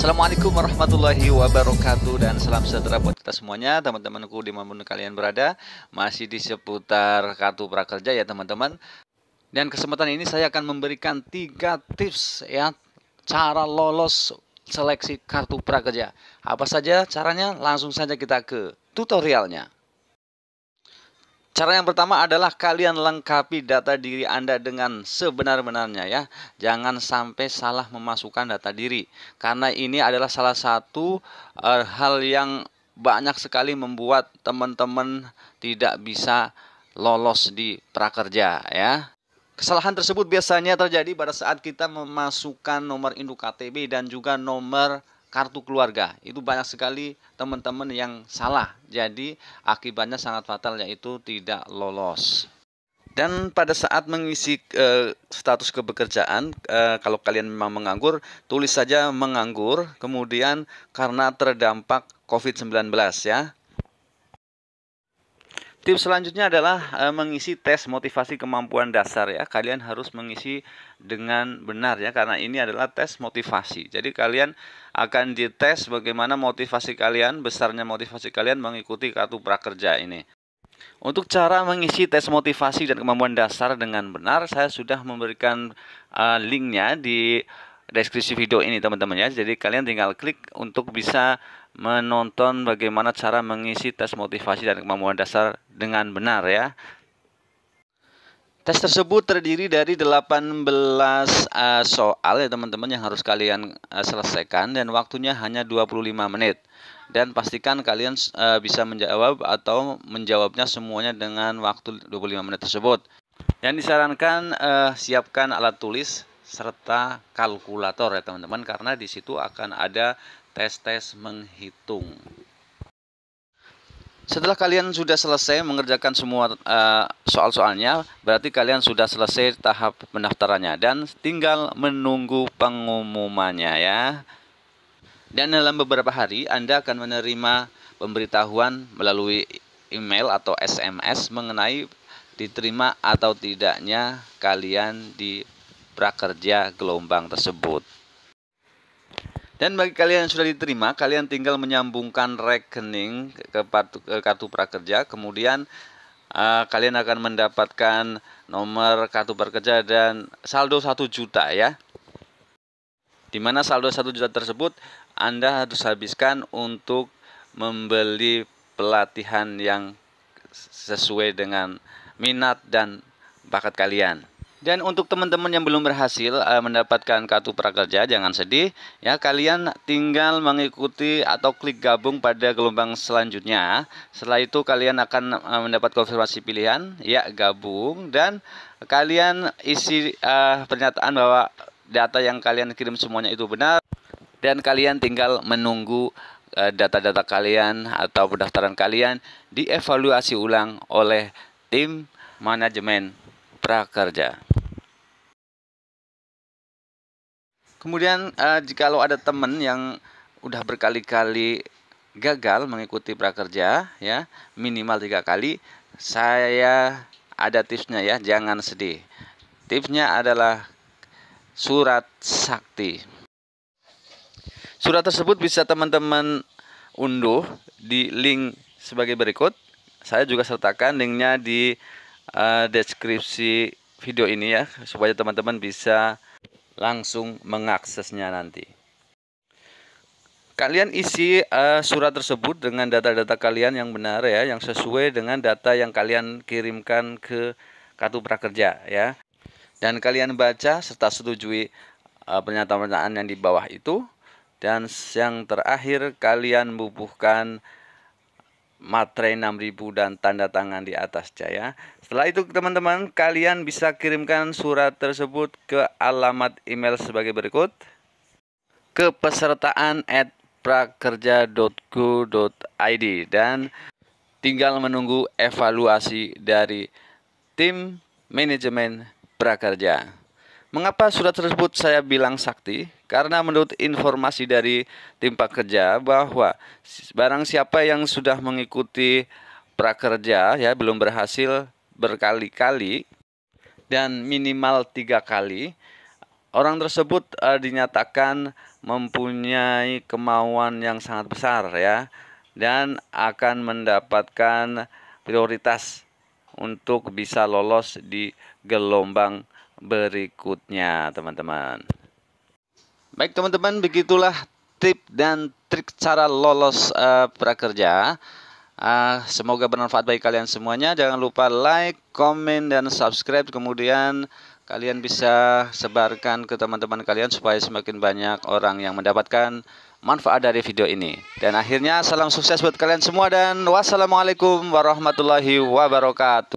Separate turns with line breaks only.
Assalamualaikum warahmatullahi wabarakatuh dan salam sejahtera buat kita semuanya teman-temanku di pun kalian berada masih di seputar kartu prakerja ya teman-teman dan kesempatan ini saya akan memberikan tiga tips ya cara lolos seleksi kartu prakerja apa saja caranya langsung saja kita ke tutorialnya Cara yang pertama adalah kalian lengkapi data diri Anda dengan sebenar-benarnya ya. Jangan sampai salah memasukkan data diri karena ini adalah salah satu uh, hal yang banyak sekali membuat teman-teman tidak bisa lolos di prakerja ya. Kesalahan tersebut biasanya terjadi pada saat kita memasukkan nomor induk KTP dan juga nomor kartu keluarga. Itu banyak sekali teman-teman yang salah. Jadi akibatnya sangat fatal yaitu tidak lolos. Dan pada saat mengisi uh, status kebekerjaan, uh, kalau kalian memang menganggur, tulis saja menganggur, kemudian karena terdampak COVID-19 ya. Tips selanjutnya adalah e, mengisi tes motivasi kemampuan dasar ya. Kalian harus mengisi dengan benar ya karena ini adalah tes motivasi. Jadi kalian akan dites bagaimana motivasi kalian, besarnya motivasi kalian mengikuti kartu prakerja ini. Untuk cara mengisi tes motivasi dan kemampuan dasar dengan benar, saya sudah memberikan e, linknya di deskripsi video ini teman-teman ya. Jadi kalian tinggal klik untuk bisa menonton bagaimana cara mengisi tes motivasi dan kemampuan dasar dengan benar ya. Tes tersebut terdiri dari 18 uh, eh, soal ya teman-teman yang harus kalian uh, selesaikan dan waktunya hanya 25 menit. Dan pastikan kalian uh, bisa menjawab atau menjawabnya semuanya dengan waktu 25 menit tersebut. Yang disarankan uh, siapkan alat tulis serta kalkulator ya teman-teman karena di situ akan ada tes-tes menghitung. Setelah kalian sudah selesai mengerjakan semua uh, soal-soalnya, berarti kalian sudah selesai tahap pendaftarannya dan tinggal menunggu pengumumannya ya. Dan dalam beberapa hari Anda akan menerima pemberitahuan melalui email atau SMS mengenai diterima atau tidaknya kalian di prakerja gelombang tersebut. Dan bagi kalian yang sudah diterima, kalian tinggal menyambungkan rekening ke, kartu prakerja, kemudian uh, kalian akan mendapatkan nomor kartu prakerja dan saldo 1 juta ya. Di mana saldo 1 juta tersebut Anda harus habiskan untuk membeli pelatihan yang sesuai dengan minat dan bakat kalian. Dan untuk teman-teman yang belum berhasil uh, mendapatkan kartu prakerja, jangan sedih ya. Kalian tinggal mengikuti atau klik gabung pada gelombang selanjutnya. Setelah itu kalian akan uh, mendapat konfirmasi pilihan, ya gabung dan kalian isi uh, pernyataan bahwa data yang kalian kirim semuanya itu benar dan kalian tinggal menunggu data-data uh, kalian atau pendaftaran kalian dievaluasi ulang oleh tim manajemen prakerja. Kemudian uh, eh, lo ada teman yang udah berkali-kali gagal mengikuti prakerja ya minimal tiga kali saya ada tipsnya ya jangan sedih tipsnya adalah surat sakti surat tersebut bisa teman-teman unduh di link sebagai berikut saya juga sertakan linknya di Eh, deskripsi video ini ya supaya teman-teman bisa langsung mengaksesnya nanti. Kalian isi uh, surat tersebut dengan data-data kalian yang benar ya, yang sesuai dengan data yang kalian kirimkan ke Kartu Prakerja ya. Dan kalian baca serta setujui uh, pernyataan-pernyataan yang di bawah itu dan yang terakhir kalian bubuhkan materai 6000 dan tanda tangan di atas jaya. Setelah itu teman-teman kalian bisa kirimkan surat tersebut ke alamat email sebagai berikut kepesertaan at prakerja.go.id dan tinggal menunggu evaluasi dari tim manajemen prakerja. Mengapa surat tersebut saya bilang sakti? Karena menurut informasi dari tim pekerja bahwa barang siapa yang sudah mengikuti prakerja ya belum berhasil berkali-kali dan minimal tiga kali orang tersebut uh, dinyatakan mempunyai kemauan yang sangat besar ya dan akan mendapatkan prioritas untuk bisa lolos di gelombang berikutnya teman-teman. Baik teman-teman, begitulah tip dan trik cara lolos uh, prakerja. Uh, semoga bermanfaat bagi kalian semuanya. Jangan lupa like, komen, dan subscribe. Kemudian kalian bisa sebarkan ke teman-teman kalian supaya semakin banyak orang yang mendapatkan manfaat dari video ini. Dan akhirnya salam sukses buat kalian semua dan wassalamualaikum warahmatullahi wabarakatuh.